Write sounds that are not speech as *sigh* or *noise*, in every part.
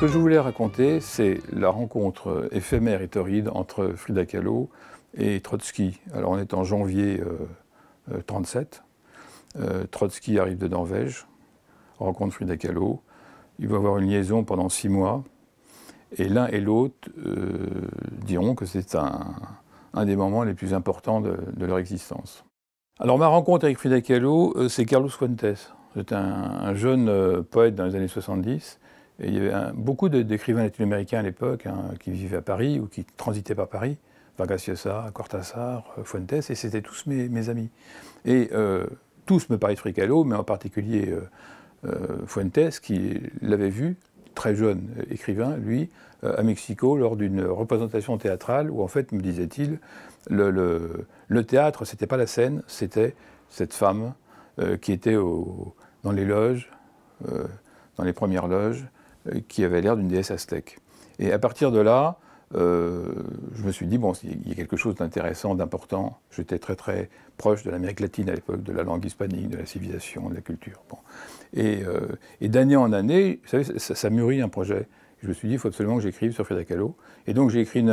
Ce que je voulais raconter, c'est la rencontre éphémère et torride entre Frida Kahlo et Trotsky. Alors on est en janvier 1937. Euh, euh, euh, Trotsky arrive de Norvège, rencontre Frida Kahlo. Il va avoir une liaison pendant six mois. Et l'un et l'autre diront que c'est un, des moments les plus importants de, leur existence. Alors ma rencontre avec Frida Kahlo, c'est Carlos Fuentes. C'est un, un, jeune poète dans les années 70 il y avait beaucoup d'écrivains latino-américains à l'époque hein, qui vivaient à Paris ou qui transitaient par Paris, Vargas Llosa, Cortázar, euh, Fuentes, et c'était tous mes, amis. Et euh, tous me parlaient de Fricalo, mais en particulier euh, Fuentes, qui l'avait vu, très jeune écrivain, lui, à Mexico, lors d'une représentation théâtrale, où en fait, me disait-il, le, le, le, théâtre, c'était pas la scène, c'était cette femme qui était dans les loges, dans les premières loges, euh, qui avait l'air d'une déesse aztèque. Et à partir de là, euh, je me suis dit, bon, il y a quelque chose d'intéressant, d'important. J'étais très très proche de l'Amérique latine à l'époque, de la langue hispanique, de la civilisation, de la culture. Bon. Et, euh, d'année en année, vous savez, ça, mûrit un projet. Je me suis dit, il faut absolument que j'écrive sur Frida Kahlo. Et donc j'ai écrit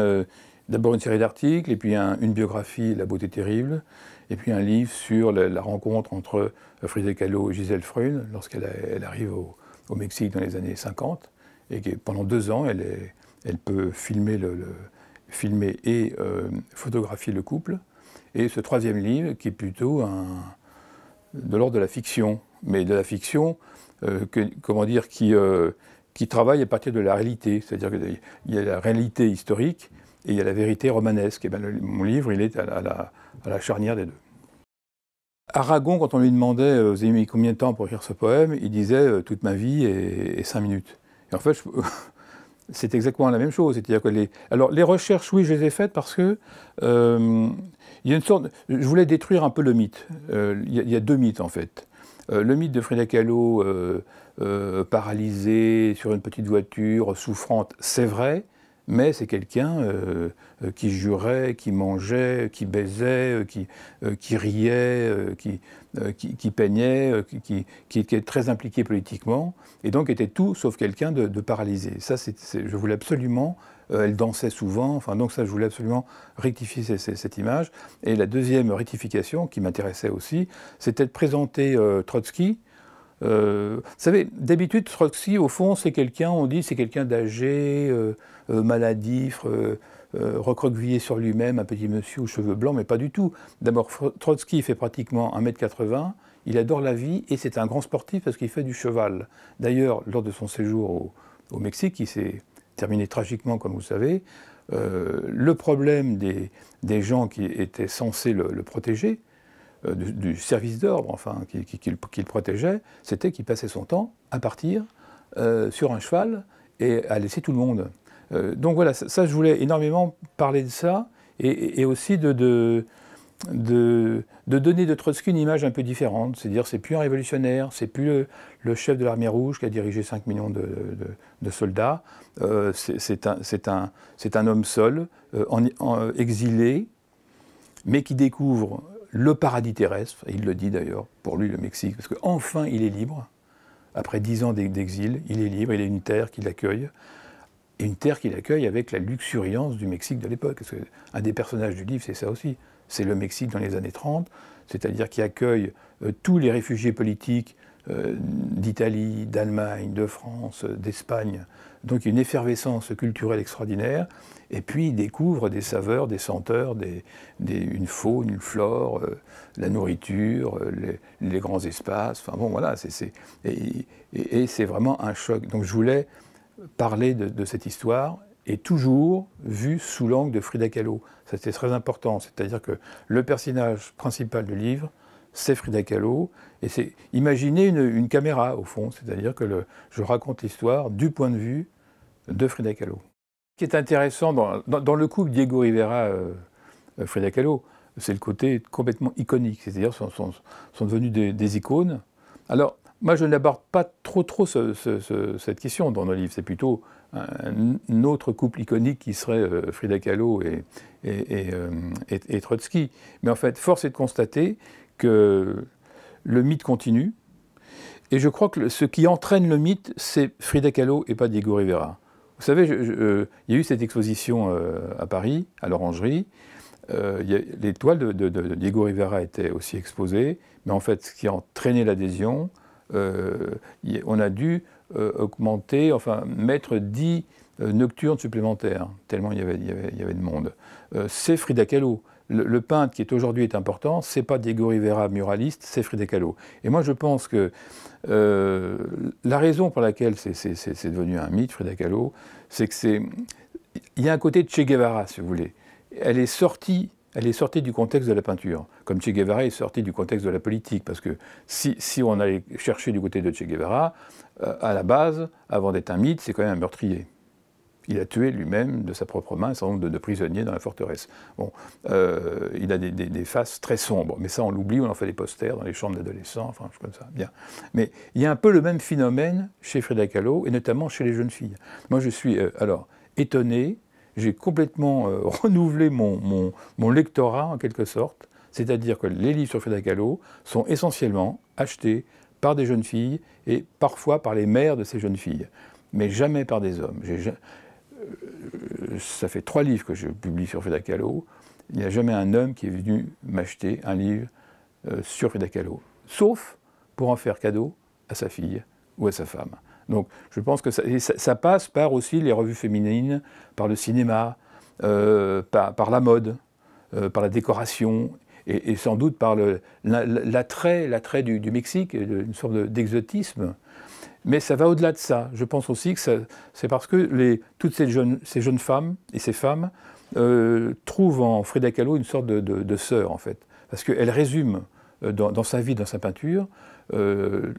d'abord une série d'articles, et puis une biographie, La beauté terrible, et puis un livre sur la, rencontre entre Frida Kahlo et Gisèle Freund lorsqu'elle arrive au, au Mexique dans les années 50, et qui, pendant deux ans, elle, peut filmer, et euh, photographier le couple. Et ce troisième livre, qui est plutôt de l'ordre de la fiction, mais de la fiction, euh, comment dire, euh, qui, travaille à partir de la réalité. C'est-à-dire qu'il y a la réalité historique et il y a la vérité romanesque. Et ben, mon livre, il est à la charnière des deux. Aragon, quand on lui demandait, euh, vous avez mis combien de temps pour écrire ce poème Il disait, euh, toute ma vie et, cinq minutes. en fait, *laughs* c'est exactement la même chose. C'est-à-dire que les, alors les recherches, oui, je les ai faites parce que euh, il une sorte. Je voulais détruire un peu le mythe. il, y a, deux mythes en fait. le mythe de Frida Kahlo, paralysée sur une petite voiture, souffrante, c'est vrai mais c'est quelqu'un euh, euh, qui jurait, qui mangeait, euh, qui baisait, qui, qui riait, qui, qui, peignait, qui, qui, était très impliqué politiquement, et donc était tout sauf quelqu'un de, paralysé. Ça, c je voulais absolument, elle dansait souvent, enfin donc ça, je voulais absolument rectifier cette image. Et la deuxième rectification qui m'intéressait aussi, c'était de présenter Trotsky, vous savez, d'habitude, Trotsky, au fond, c'est quelqu'un, on dit, c'est quelqu'un d'âgé, euh, maladif, euh, euh, recroquevillé sur lui-même, un petit monsieur aux cheveux blancs, mais pas du tout. D'abord, Trotsky fait pratiquement 1m80, il adore la vie et c'est un grand sportif parce qu'il fait du cheval. D'ailleurs, lors de son séjour au, Mexique, qui s'est terminé tragiquement, comme vous savez, le problème des, gens qui étaient censés le, protéger, du, service d'ordre, enfin, qui, protégeait, c'était qu'il passait son temps à partir sur un cheval et à laisser tout le monde euh, donc voilà, ça, je voulais énormément parler de ça et, aussi de, donner de Trotsky une image un peu différente. C'est-à-dire, c'est plus un révolutionnaire, c'est plus le, chef de l'armée rouge qui a dirigé 5 millions de, soldats. Euh, c'est un, homme seul, euh, exilé, mais qui découvre le paradis terrestre. il le dit d'ailleurs, pour lui, le Mexique, parce qu'enfin, il est libre. Après 10 ans d'exil, il est libre, il a une terre qui l'accueille et une terre qu'il accueille avec la luxuriance du Mexique de l'époque. un des personnages du livre, c'est ça aussi. C'est le Mexique dans les années 30, c'est-à-dire qui accueille euh, tous les réfugiés politiques euh, d'Italie, d'Allemagne, de France, euh, d'Espagne. Donc une effervescence culturelle extraordinaire. Et puis il découvre des saveurs, des senteurs, des, une faune, une flore, la nourriture, les, grands espaces. Enfin bon, voilà. et, et c'est vraiment un choc. Donc je voulais parler de, cette histoire est toujours vu sous l'angle de Frida Kahlo. Ça, c'est très important. C'est-à-dire que le personnage principal du livre, c'est Frida Kahlo. Et c'est imaginer une, caméra, au fond. C'est-à-dire que je raconte l'histoire du point de vue de Frida Kahlo. Ce qui est intéressant dans, le couple Diego Rivera-Frida euh, euh, Kahlo, c'est le côté complètement iconique. C'est-à-dire sont, sont, devenus des, des icônes. Alors, moi, je n'aborde pas trop trop cette question dans nos livres. C'est plutôt un autre couple iconique qui serait euh, Frida Kahlo et, euh, et, et, Trotsky. Mais en fait, force est de constater que le mythe continue. Et je crois que ce qui entraîne le mythe, c'est Frida Kahlo et pas Diego Rivera. Vous savez, euh, il y a eu cette exposition à Paris, à l'Orangerie. les toiles de, de, Diego Rivera étaient aussi exposées. Mais en fait, ce qui a entraîné l'adhésion, euh, on a dû euh, augmenter, enfin mettre 10 euh, nocturnes supplémentaires, tellement il y avait, de monde. c'est Frida Kahlo. Le, peintre qui est aujourd'hui est important, c'est pas Diego Rivera muraliste, c'est Frida Kahlo. Et moi je pense que la raison pour laquelle c'est devenu un mythe, Frida Kahlo, c'est que c'est. Il y a un côté de Che Guevara, si vous voulez. Elle est sortie elle est sortie du contexte de la peinture, comme Che Guevara est sorti du contexte de la politique, parce que si, on allait chercher du côté de Che Guevara, euh, à la base, avant d'être un mythe, c'est quand même un meurtrier. Il a tué lui-même de sa propre main un certain nombre de, prisonniers dans la forteresse. Bon, euh, il a des, des, faces très sombres, mais ça on l'oublie, on en fait des posters dans les chambres d'adolescents, enfin, je comme ça, bien. Mais il y a un peu le même phénomène chez Frida Kahlo, et notamment chez les jeunes filles. Moi je suis, euh, alors, étonné j'ai complètement euh, *laughs* renouvelé mon, lectorat en quelque sorte. C'est-à-dire que les livres sur Frida Kahlo sont essentiellement achetés par des jeunes filles et parfois par les mères de ces jeunes filles, mais jamais par des hommes. Euh, ça fait trois livres que je publie sur Frida Kahlo. Il n'y a jamais un homme qui est venu m'acheter un livre euh, sur Frida Kahlo, sauf pour en faire cadeau à sa fille ou à sa femme. Donc je pense que ça, passe par aussi les revues féminines, par le cinéma, euh, par, la mode, euh, par la décoration, et, sans doute par l'attrait l'attrait du, Mexique, une sorte d'exotisme. Mais ça va au-delà de ça. Je pense aussi que c'est parce que toutes ces jeunes, femmes et ces femmes euh, trouvent en Frida Kahlo une sorte de, de sœur, en fait. Parce qu'elle résume euh, dans, sa vie, dans sa peinture, euh,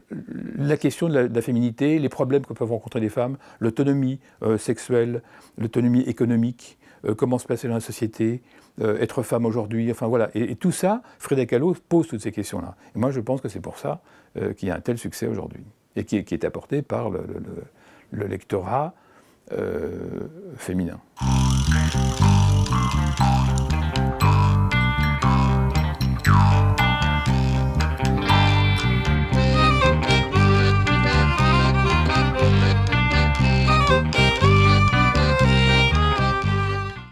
la question de la, féminité, les problèmes que peuvent rencontrer les femmes, l'autonomie euh, sexuelle, l'autonomie économique, comment se placer dans la société, être femme aujourd'hui, enfin voilà. Et, tout ça, Frida Kahlo pose toutes ces questions-là. Et moi, je pense que c'est pour ça qu'il y a un tel succès aujourd'hui, et qui, est apporté par le lectorat féminin.